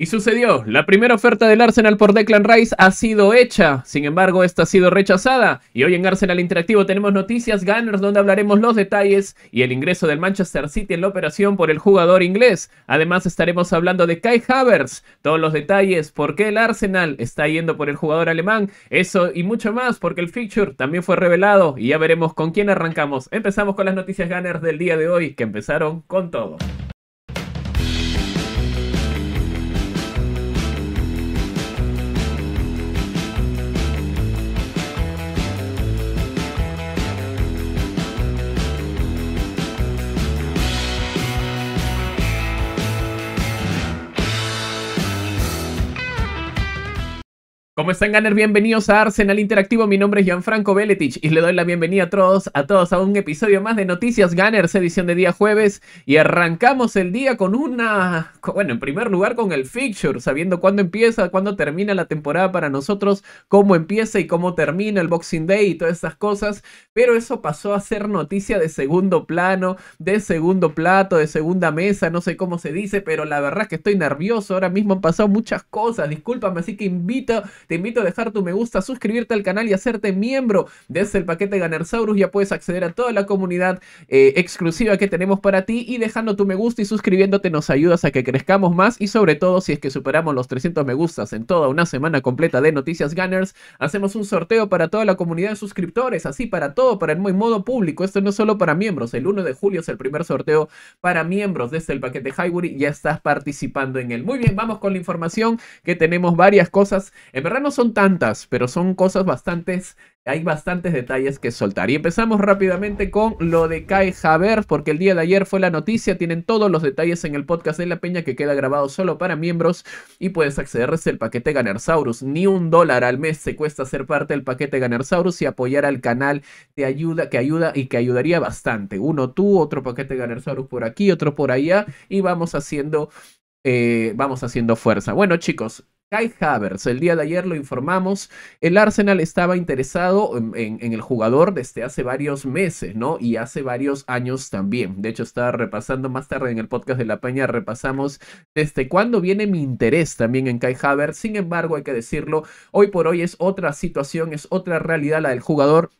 Y sucedió, la primera oferta del Arsenal por Declan Rice ha sido hecha, sin embargo esta ha sido rechazada y hoy en Arsenal Interactivo tenemos noticias Gunners donde hablaremos los detalles y el ingreso del Manchester City en la operación por el jugador inglés. Además estaremos hablando de Kai Havertz, todos los detalles, por qué el Arsenal está yendo por el jugador alemán, eso y mucho más porque el fixture también fue revelado y ya veremos con quién arrancamos. Empezamos con las noticias Gunners del día de hoy que empezaron con todo. ¿Cómo están, Ganner? Bienvenidos a Arsenal Interactivo. Mi nombre es Gianfranco Beletich y le doy la bienvenida a todos, a todos a un episodio más de Noticias Gunners, edición de día jueves. Y arrancamos el día con una. bueno, en primer lugar con el fixture, sabiendo cuándo empieza, cuándo termina la temporada para nosotros, cómo empieza y cómo termina el Boxing Day y todas esas cosas. Pero eso pasó a ser noticia de segundo plano, de segundo plato, de segunda mesa, no sé cómo se dice, pero la verdad es que estoy nervioso. Ahora mismo han pasado muchas cosas, discúlpame, así que invito te invito a dejar tu me gusta, suscribirte al canal y hacerte miembro desde el paquete Gannersaurus. Ya puedes acceder a toda la comunidad eh, exclusiva que tenemos para ti y dejando tu me gusta y suscribiéndote nos ayudas a que crezcamos más y sobre todo si es que superamos los 300 me gustas en toda una semana completa de Noticias Gunners, hacemos un sorteo para toda la comunidad de suscriptores, así para todo, para el modo público. Esto no es solo para miembros, el 1 de julio es el primer sorteo para miembros desde este el paquete Highbury, ya estás participando en él. Muy bien, vamos con la información que tenemos varias cosas. En no son tantas, pero son cosas bastantes, hay bastantes detalles que soltar. Y empezamos rápidamente con lo de Kai Javert, porque el día de ayer fue la noticia, tienen todos los detalles en el podcast de La Peña que queda grabado solo para miembros y puedes acceder el paquete Saurus. Ni un dólar al mes se cuesta ser parte del paquete Saurus y apoyar al canal te ayuda, que ayuda y que ayudaría bastante. Uno tú, otro paquete Saurus por aquí, otro por allá y vamos haciendo... Eh, vamos haciendo fuerza. Bueno chicos, Kai Havertz. El día de ayer lo informamos, el Arsenal estaba interesado en, el jugador desde hace varios meses, ¿no? Y hace varios años también. De hecho, estaba repasando más tarde en el podcast de La Peña, repasamos desde cuándo viene mi interés también en Kai Havertz. Sin embargo, hay que decirlo, hoy por hoy es otra situación, es otra realidad la del jugador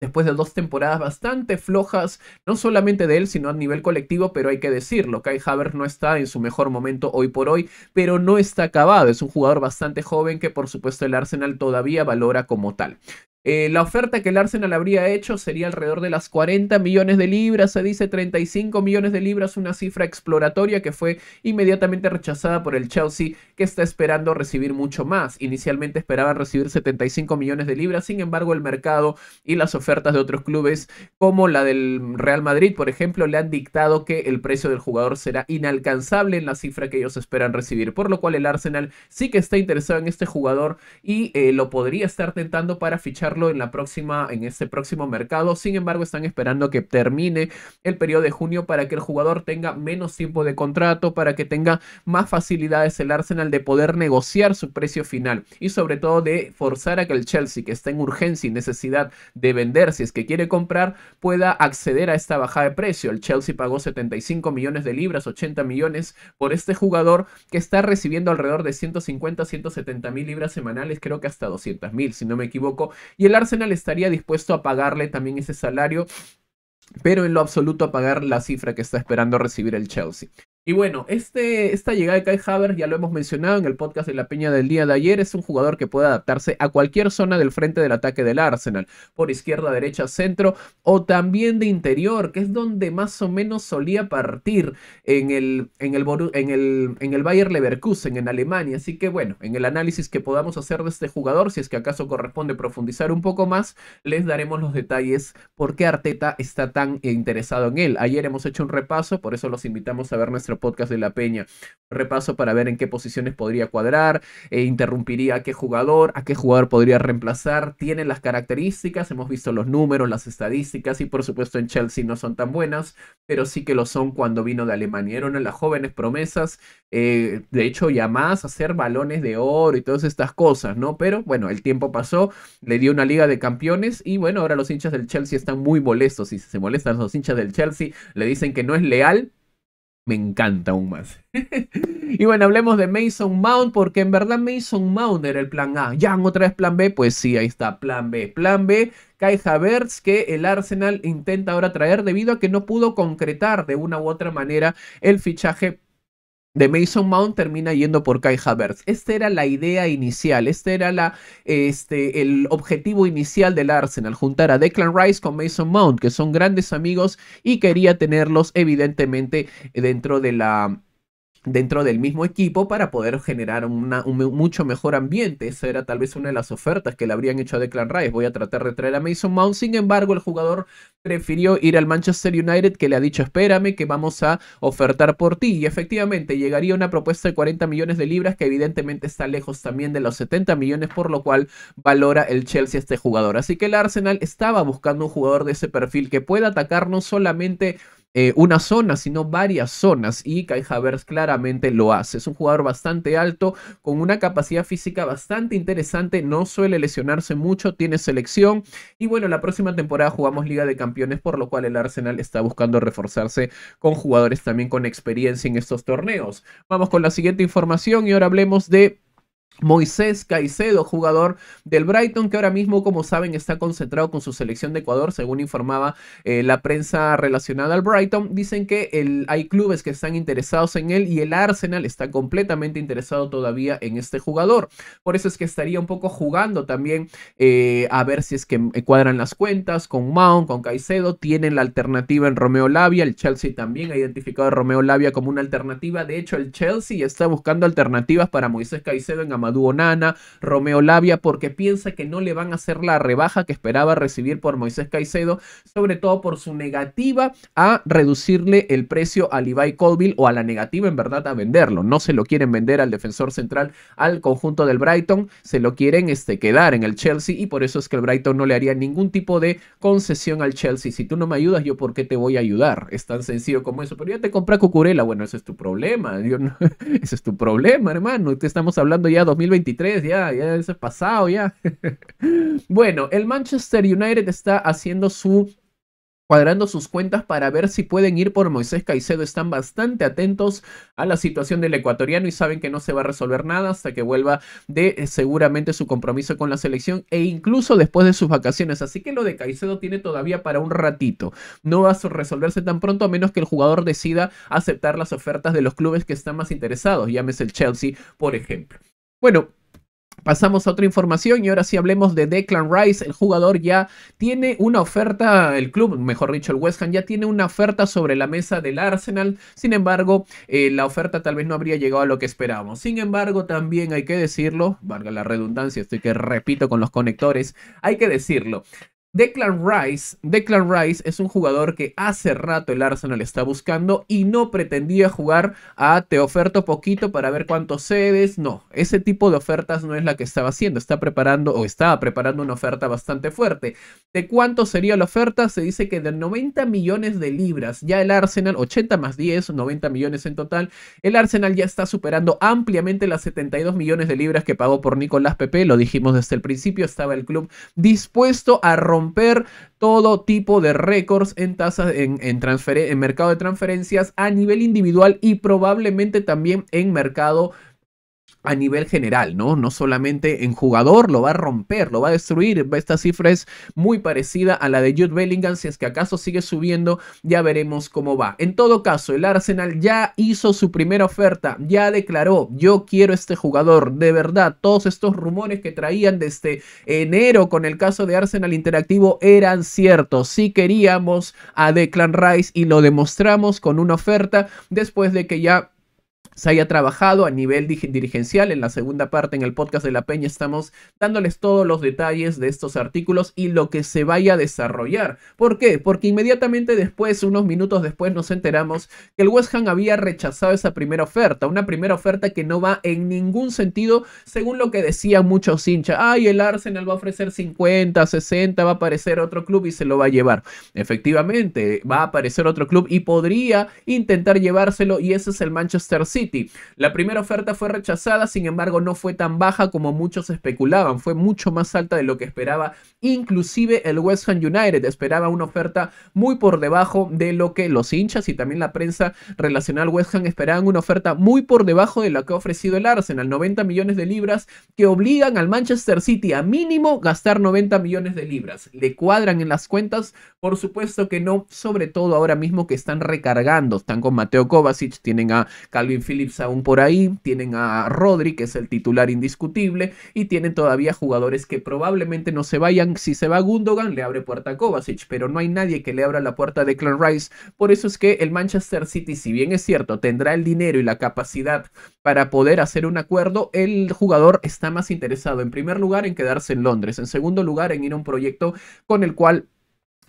después de dos temporadas bastante flojas, no solamente de él, sino a nivel colectivo, pero hay que decirlo, Kai Havertz no está en su mejor momento hoy por hoy, pero no está acabado, es un jugador bastante joven que por supuesto el Arsenal todavía valora como tal. Eh, la oferta que el Arsenal habría hecho sería alrededor de las 40 millones de libras, se dice 35 millones de libras, una cifra exploratoria que fue inmediatamente rechazada por el Chelsea, que está esperando recibir mucho más. Inicialmente esperaban recibir 75 millones de libras, sin embargo el mercado y las ofertas de otros clubes, como la del Real Madrid, por ejemplo, le han dictado que el precio del jugador será inalcanzable en la cifra que ellos esperan recibir, por lo cual el Arsenal sí que está interesado en este jugador y eh, lo podría estar tentando para fichar en la próxima, en este próximo mercado. Sin embargo, están esperando que termine el periodo de junio para que el jugador tenga menos tiempo de contrato, para que tenga más facilidades el Arsenal de poder negociar su precio final y sobre todo de forzar a que el Chelsea, que está en urgencia y necesidad de vender, si es que quiere comprar, pueda acceder a esta bajada de precio. El Chelsea pagó 75 millones de libras, 80 millones por este jugador que está recibiendo alrededor de 150, 170 mil libras semanales, creo que hasta 200 mil, si no me equivoco, y el Arsenal estaría dispuesto a pagarle también ese salario, pero en lo absoluto a pagar la cifra que está esperando recibir el Chelsea. Y bueno, este, esta llegada de Kai Havertz, ya lo hemos mencionado en el podcast de La Peña del día de ayer, es un jugador que puede adaptarse a cualquier zona del frente del ataque del Arsenal, por izquierda, derecha, centro o también de interior, que es donde más o menos solía partir en el, en el, en el, en el Bayer Leverkusen, en Alemania. Así que bueno, en el análisis que podamos hacer de este jugador, si es que acaso corresponde profundizar un poco más, les daremos los detalles por qué Arteta está tan interesado en él. Ayer hemos hecho un repaso, por eso los invitamos a ver nuestro podcast de La Peña. Repaso para ver en qué posiciones podría cuadrar, e interrumpiría a qué jugador, a qué jugador podría reemplazar. Tienen las características, hemos visto los números, las estadísticas y por supuesto en Chelsea no son tan buenas, pero sí que lo son cuando vino de Alemania. Eran las jóvenes promesas, eh, de hecho ya más hacer balones de oro y todas estas cosas, ¿no? Pero bueno, el tiempo pasó, le dio una liga de campeones y bueno, ahora los hinchas del Chelsea están muy molestos y se molestan los hinchas del Chelsea, le dicen que no es leal me encanta aún más. y bueno, hablemos de Mason Mount, porque en verdad Mason Mount era el plan A. Ya, otra vez plan B, pues sí, ahí está, plan B. Plan B, Kai Havertz, que el Arsenal intenta ahora traer debido a que no pudo concretar de una u otra manera el fichaje de Mason Mount termina yendo por Kai Havertz. Esta era la idea inicial, este era el objetivo inicial del Arsenal, juntar a Declan Rice con Mason Mount, que son grandes amigos y quería tenerlos evidentemente dentro de la, dentro del mismo equipo para poder generar un mucho mejor ambiente. Esa era tal vez una de las ofertas que le habrían hecho a Declan Rice. Voy a tratar de traer a Mason Mount. Sin embargo, el jugador prefirió ir al Manchester United que le ha dicho espérame que vamos a ofertar por ti. Y efectivamente llegaría una propuesta de 40 millones de libras que evidentemente está lejos también de los 70 millones por lo cual valora el Chelsea este jugador. Así que el Arsenal estaba buscando un jugador de ese perfil que pueda atacar no solamente eh, una zona, sino varias zonas. Y Kai Havertz claramente lo hace. Es un jugador bastante alto, con una capacidad física bastante interesante. No suele lesionarse mucho, tiene selección. Y bueno, la próxima temporada jugamos Liga de Campeones, por lo cual el Arsenal está buscando reforzarse con jugadores también con experiencia en estos torneos. Vamos con la siguiente información y ahora hablemos de Moisés Caicedo, jugador del Brighton, que ahora mismo, como saben, está concentrado con su selección de Ecuador, según informaba eh, la prensa relacionada al Brighton. Dicen que hay clubes que están interesados en él y el Arsenal está completamente interesado todavía en este jugador. Por eso es que estaría un poco jugando también eh, a ver si es que cuadran las cuentas con Mount, con Caicedo. Tienen la alternativa en Romeo Lavia. El Chelsea también ha identificado a Romeo Lavia como una alternativa. De hecho, el Chelsea está buscando alternativas para Moisés Caicedo en Amazon. Duonana, Romeo Labia, porque piensa que no le van a hacer la rebaja que esperaba recibir por Moisés Caicedo, sobre todo por su negativa a reducirle el precio a Levi Colville o a la negativa en verdad a venderlo. No se lo quieren vender al defensor central al conjunto del Brighton, se lo quieren este, quedar en el Chelsea y por eso es que el Brighton no le haría ningún tipo de concesión al Chelsea. Si tú no me ayudas, yo por qué te voy a ayudar. Es tan sencillo como eso. Pero ya te compré a Cucurella, bueno, ese es tu problema. ese es tu problema, hermano. Te estamos hablando ya de 2023, ya, ya es pasado, ya. bueno, el Manchester United está haciendo su cuadrando sus cuentas para ver si pueden ir por Moisés Caicedo. Están bastante atentos a la situación del ecuatoriano y saben que no se va a resolver nada hasta que vuelva de eh, seguramente su compromiso con la selección e incluso después de sus vacaciones. Así que lo de Caicedo tiene todavía para un ratito. No va a resolverse tan pronto a menos que el jugador decida aceptar las ofertas de los clubes que están más interesados, llámese el Chelsea, por ejemplo. Bueno, Pasamos a otra información y ahora sí hablemos de Declan Rice. El jugador ya tiene una oferta, el club, mejor dicho, el West Ham ya tiene una oferta sobre la mesa del Arsenal. Sin embargo, eh, la oferta tal vez no habría llegado a lo que esperábamos. Sin embargo, también hay que decirlo, valga la redundancia, estoy que repito con los conectores, hay que decirlo. Declan Rice, Declan Rice es un jugador que hace rato el Arsenal está buscando y no pretendía jugar a te oferto poquito para ver cuánto cedes. No, ese tipo de ofertas no es la que estaba haciendo. Está preparando o estaba preparando una oferta bastante fuerte. ¿De cuánto sería la oferta? Se dice que de 90 millones de libras. Ya el Arsenal, 80 más 10, 90 millones en total. El Arsenal ya está superando ampliamente las 72 millones de libras que pagó por Nicolás Pepe. Lo dijimos desde el principio. Estaba el club dispuesto a romper romper todo tipo de récords en tasas en, en, en mercado de transferencias a nivel individual y probablemente también en mercado a nivel general, ¿no? No solamente en jugador, lo va a romper, lo va a destruir. Esta cifra es muy parecida a la de Jude Bellingham, si es que acaso sigue subiendo, ya veremos cómo va. En todo caso, el Arsenal ya hizo su primera oferta, ya declaró, yo quiero este jugador, de verdad, todos estos rumores que traían desde enero con el caso de Arsenal Interactivo eran ciertos, si queríamos a Declan Rice y lo demostramos con una oferta después de que ya se haya trabajado a nivel dirigencial. En la segunda parte, en el podcast de La Peña, estamos dándoles todos los detalles de estos artículos y lo que se vaya a desarrollar. ¿Por qué? Porque inmediatamente después, unos minutos después, nos enteramos que el West Ham había rechazado esa primera oferta, una primera oferta que no va en ningún sentido, según lo que decían muchos hinchas. Ay, el Arsenal va a ofrecer 50, 60, va a aparecer otro club y se lo va a llevar. Efectivamente, va a aparecer otro club y podría intentar llevárselo y ese es el Manchester City. La primera oferta fue rechazada, sin embargo no fue tan baja como muchos especulaban, fue mucho más alta de lo que esperaba. Inclusive el West Ham United esperaba una oferta muy por debajo de lo que los hinchas y también la prensa relacional West Ham esperaban una oferta muy por debajo de lo que ha ofrecido el Arsenal, 90 millones de libras que obligan al Manchester City a mínimo gastar 90 millones de libras. ¿Le cuadran en las cuentas? Por supuesto que no, sobre todo ahora mismo que están recargando, están con Mateo Kovacic, tienen a Calvin Phillips aún por ahí, tienen a Rodri, que es el titular indiscutible, y tienen todavía jugadores que probablemente no se vayan. Si se va Gundogan, le abre puerta a Kovacic, pero no hay nadie que le abra la puerta de Declan Rice. Por eso es que el Manchester City, si bien es cierto, tendrá el dinero y la capacidad para poder hacer un acuerdo, el jugador está más interesado, en primer lugar, en quedarse en Londres, en segundo lugar, en ir a un proyecto con el cual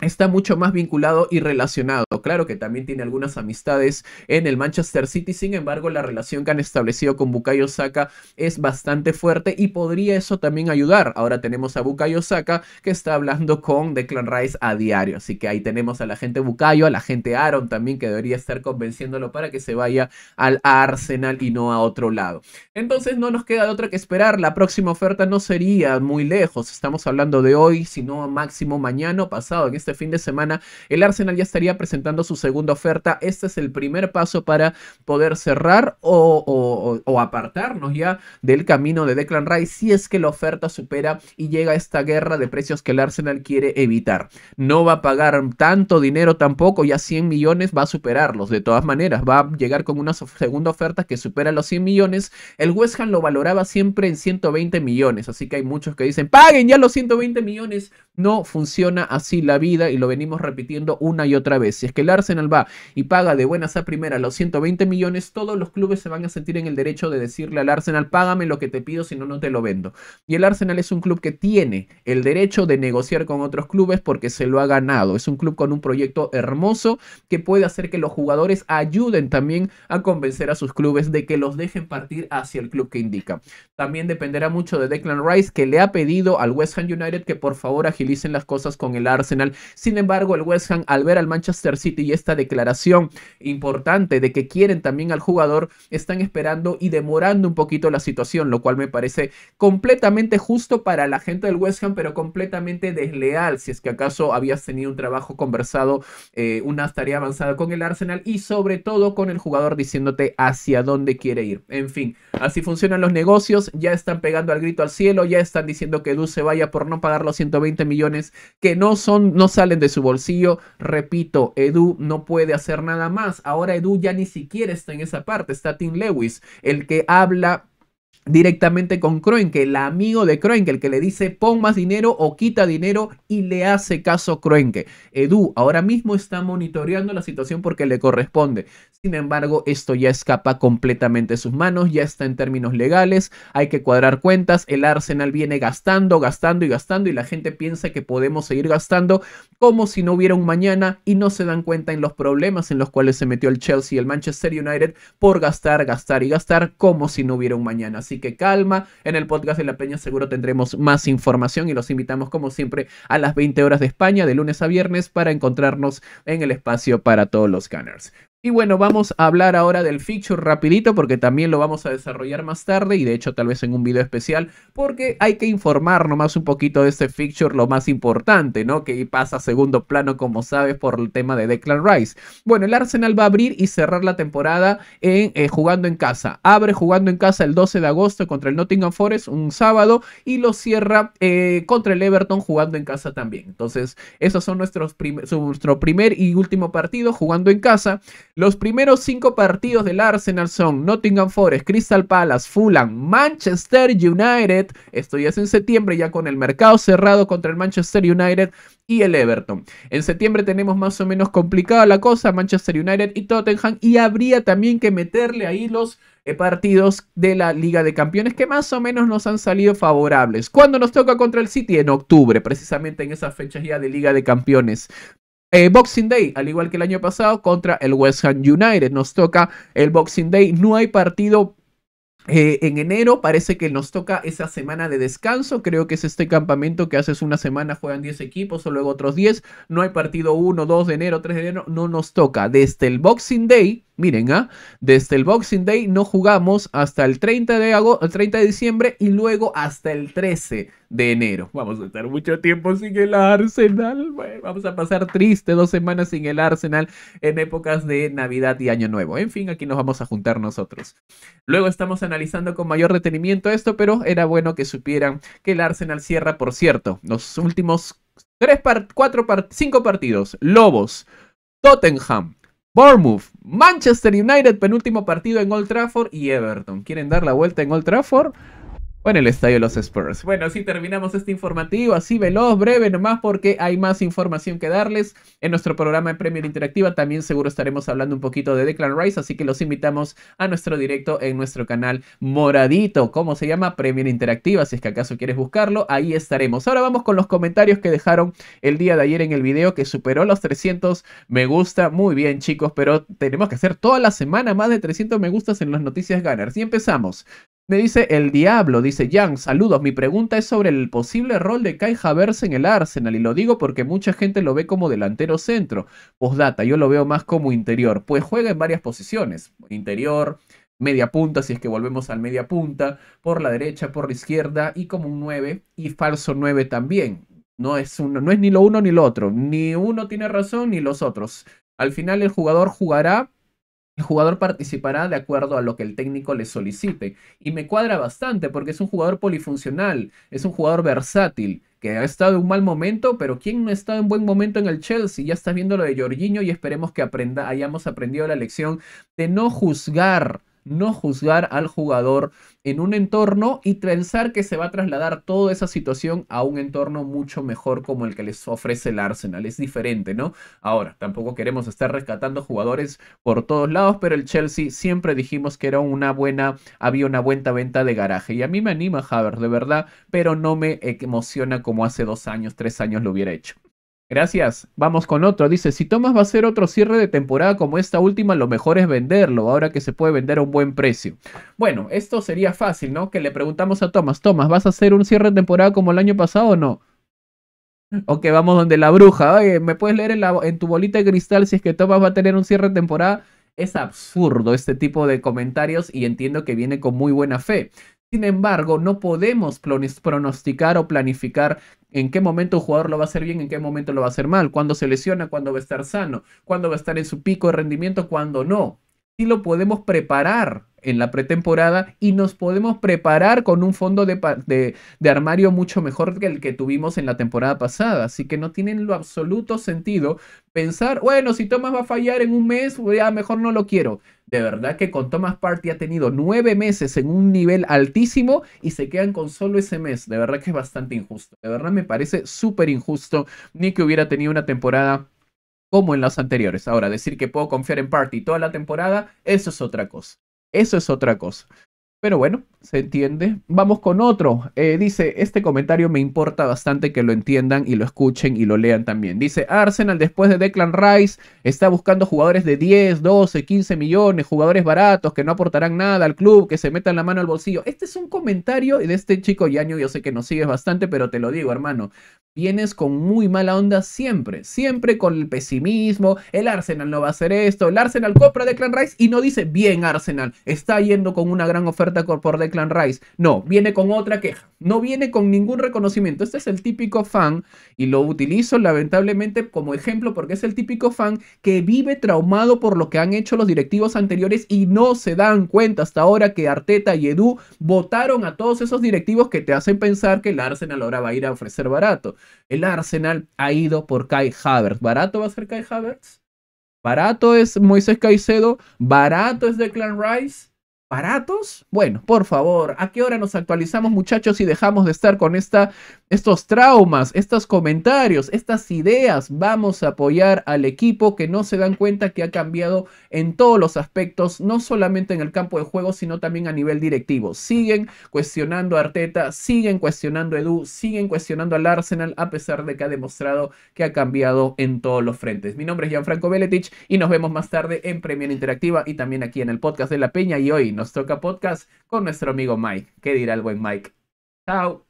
está mucho más vinculado y relacionado. Claro que también tiene algunas amistades en el Manchester City, sin embargo la relación que han establecido con Bukayo Saka es bastante fuerte y podría eso también ayudar. Ahora tenemos a Bukayo Saka que está hablando con The Declan Rice a diario, así que ahí tenemos a la gente Bukayo, a la gente Aaron también que debería estar convenciéndolo para que se vaya al Arsenal y no a otro lado. Entonces no nos queda de otra que esperar, la próxima oferta no sería muy lejos, estamos hablando de hoy, sino máximo mañana pasado en este este fin de semana, el Arsenal ya estaría presentando su segunda oferta. Este es el primer paso para poder cerrar o, apartarnos ya del camino de Declan Rice si es que la oferta supera y llega a esta guerra de precios que el Arsenal quiere evitar. No va a pagar tanto dinero tampoco, ya 100 millones va a superarlos. De todas maneras, va a llegar con una segunda oferta que supera los 100 millones. El West Ham lo valoraba siempre en 120 millones, así que hay muchos que dicen, paguen ya los 120 millones. No funciona así la vida y lo venimos repitiendo una y otra vez. Si es que el Arsenal va y paga de buenas a primeras los 120 millones, todos los clubes se van a sentir en el derecho de decirle al Arsenal, págame lo que te pido, si no, no te lo vendo. Y el Arsenal es un club que tiene el derecho de negociar con otros clubes porque se lo ha ganado. Es un club con un proyecto hermoso que puede hacer que los jugadores ayuden también a convencer a sus clubes de que los dejen partir hacia el club que indica. También dependerá mucho de Declan Rice, que le ha pedido al West Ham United que por favor agilicen las cosas con el Arsenal sin embargo, el West Ham, al ver al Manchester City y esta declaración importante de que quieren también al jugador, están esperando y demorando un poquito la situación, lo cual me parece completamente justo para la gente del West Ham, pero completamente desleal si es que acaso habías tenido un trabajo conversado, eh, una tarea avanzada con el Arsenal y sobre todo con el jugador diciéndote hacia dónde quiere ir. En fin, así funcionan los negocios, ya están pegando al grito al cielo, ya están diciendo que Du se vaya por no pagar los 120 millones que no son, no salen de su bolsillo. Repito, Edu no puede hacer nada más. Ahora Edu ya ni siquiera está en esa parte, está Tim Lewis, el que habla directamente con Kroenke, el amigo de Kroenke, el que le dice pon más dinero o quita dinero y le hace caso Kroenke. Edu ahora mismo está monitoreando la situación porque le corresponde. Sin embargo, esto ya escapa completamente de sus manos, ya está en términos legales, hay que cuadrar cuentas, el Arsenal viene gastando, gastando y gastando y la gente piensa que podemos seguir gastando como si no hubiera un mañana y no se dan cuenta en los problemas en los cuales se metió el Chelsea y el Manchester United por gastar, gastar y gastar como si no hubiera un mañana. Así que calma, en el podcast de La Peña seguro tendremos más información y los invitamos como siempre a las 20 horas de España de lunes a viernes para encontrarnos en el espacio para todos los Gunners. Y bueno, vamos a hablar ahora del fixture rapidito porque también lo vamos a desarrollar más tarde y de hecho tal vez en un video especial porque hay que informar nomás un poquito de este fixture, lo más importante, ¿no? Que pasa a segundo plano como sabes por el tema de Declan Rice. Bueno, el Arsenal va a abrir y cerrar la temporada en, eh, jugando en casa. Abre jugando en casa el 12 de agosto contra el Nottingham Forest un sábado y lo cierra eh, contra el Everton jugando en casa también. Entonces, esos son nuestros nuestro primer y último partido jugando en casa. Los primeros cinco partidos del Arsenal son Nottingham Forest, Crystal Palace, Fulham, Manchester United. Esto ya es en septiembre, ya con el mercado cerrado contra el Manchester United y el Everton. En septiembre tenemos más o menos complicada la cosa, Manchester United y Tottenham. Y habría también que meterle ahí los eh, partidos de la Liga de Campeones que más o menos nos han salido favorables. Cuando nos toca contra el City en octubre, precisamente en esas fechas ya de Liga de Campeones. Eh, Boxing Day, al igual que el año pasado, contra el West Ham United. Nos toca el Boxing Day. No hay partido eh, en enero parece que nos toca esa semana de descanso. Creo que es este campamento que haces una semana juegan 10 equipos o luego otros 10. No hay partido 1, 2 de enero, 3 de enero. No nos toca. Desde el Boxing Day Miren, ¿ah? desde el Boxing Day no jugamos hasta el 30 de, 30 de diciembre y luego hasta el 13 de enero. Vamos a estar mucho tiempo sin el Arsenal. vamos a pasar triste dos semanas sin el Arsenal en épocas de Navidad y Año Nuevo. En fin, aquí nos vamos a juntar nosotros. Luego estamos analizando con mayor detenimiento esto, pero era bueno que supieran que el Arsenal cierra, por cierto, los últimos tres cuatro cinco partidos. Lobos, Tottenham. Bournemouth, Manchester United, penúltimo partido en Old Trafford y Everton. ¿Quieren dar la vuelta en Old Trafford? en el estadio de los Spurs. Bueno, así terminamos este informativo, así veloz, breve nomás, porque hay más información que darles. En nuestro programa de Premier Interactiva también seguro estaremos hablando un poquito de Declan Rice, así que los invitamos a nuestro directo en nuestro canal moradito. ¿Cómo se llama? Premier Interactiva, si es que acaso quieres buscarlo, ahí estaremos. Ahora vamos con los comentarios que dejaron el día de ayer en el video que superó los 300 me gusta. Muy bien, chicos, pero tenemos que hacer toda la semana más de 300 me gustas en las noticias ganar. Y empezamos me dice el diablo, dice Jan, saludos, mi pregunta es sobre el posible rol de Kai Havertz en el Arsenal y lo digo porque mucha gente lo ve como delantero centro. Posdata, yo lo veo más como interior, pues juega en varias posiciones, interior, media punta, si es que volvemos al media punta, por la derecha, por la izquierda y como un 9 y falso 9 también. No es, uno, no es ni lo uno ni lo otro, ni uno tiene razón ni los otros. Al final el jugador jugará el jugador participará de acuerdo a lo que el técnico le solicite. Y me cuadra bastante porque es un jugador polifuncional, es un jugador versátil, que ha estado en un mal momento, pero ¿quién no ha estado en buen momento en el Chelsea? Ya estás viendo lo de Jorginho y esperemos que aprenda, hayamos aprendido la lección de no juzgar no juzgar al jugador en un entorno y pensar que se va a trasladar toda esa situación a un entorno mucho mejor como el que les ofrece el Arsenal. Es diferente, ¿no? Ahora, tampoco queremos estar rescatando jugadores por todos lados, pero el Chelsea siempre dijimos que era una buena, había una buena venta de garaje. Y a mí me anima Havertz, de verdad, pero no me emociona como hace dos años, tres años lo hubiera hecho. Gracias. Vamos con otro. Dice, si Thomas va a hacer otro cierre de temporada como esta última, lo mejor es venderlo, ahora que se puede vender a un buen precio. Bueno, esto sería fácil, ¿no? Que le preguntamos a Thomas, Thomas, ¿vas a hacer un cierre de temporada como el año pasado o no? O que vamos donde la bruja, oye, ¿me puedes leer en, en tu bolita de cristal si es que Thomas va a tener un cierre de temporada? Es absurdo este tipo de comentarios y entiendo que viene con muy buena fe. Sin embargo, no podemos pronosticar o planificar en qué momento un jugador lo va a hacer bien, en qué momento lo va a hacer mal, cuándo se lesiona, cuándo va a estar sano, cuándo va a estar en su pico de rendimiento, cuándo no sí lo podemos preparar en la pretemporada y nos podemos preparar con un fondo de, armario mucho mejor que el que tuvimos en la temporada pasada. Así que no tiene lo absoluto sentido pensar, bueno, si Thomas va a fallar en un mes, pues ya mejor no lo quiero. De verdad que con Thomas Party ha tenido nueve meses en un nivel altísimo y se quedan con solo ese mes. De verdad que es bastante injusto. De verdad me parece súper injusto ni que hubiera tenido una temporada como en las anteriores. Ahora, decir que puedo confiar en Party toda la temporada, eso es otra cosa. Eso es otra cosa. Pero bueno, se entiende. Vamos con otro. Eh, dice, este comentario me importa bastante que lo entiendan y lo escuchen y lo lean también. Dice, Arsenal después de Declan Rice está buscando jugadores de 10, 12, 15 millones, jugadores baratos que no aportarán nada al club, que se metan la mano al bolsillo. Este es un comentario de este chico Yaño, yo sé que nos sigues bastante, pero te lo digo, hermano. Vienes con muy mala onda siempre, siempre con el pesimismo, el Arsenal no va a hacer esto, el Arsenal compra Declan Rice y no dice, bien Arsenal, está yendo con una gran oferta por Declan Rice. No, viene con otra queja. No viene con ningún reconocimiento. Este es el típico fan, y lo utilizo lamentablemente como ejemplo porque es el típico fan que vive traumado por lo que han hecho los directivos anteriores y no se dan cuenta hasta ahora que Arteta y Edu votaron a todos esos directivos que te hacen pensar que el Arsenal ahora va a ir a ofrecer barato. El Arsenal ha ido por Kai Havertz. ¿Barato va a ser Kai Havertz? Barato es Moisés Caicedo, barato es Declan Rice baratos? Bueno, por favor, ¿a qué hora nos actualizamos muchachos y dejamos de estar con esta, estos traumas, estos comentarios, estas ideas? Vamos a apoyar al equipo que no se dan cuenta que ha cambiado en todos los aspectos, no solamente en el campo de juego, sino también a nivel directivo. Siguen cuestionando a Arteta, siguen cuestionando a Edu, siguen cuestionando al Arsenal a pesar de que ha demostrado que ha cambiado en todos los frentes. Mi nombre es Gianfranco Beletich, y nos vemos más tarde en Premier Interactiva y también aquí en el podcast de La Peña y hoy nos Toca Podcast con nuestro amigo Mike. ¿Qué dirá el buen Mike? Chao.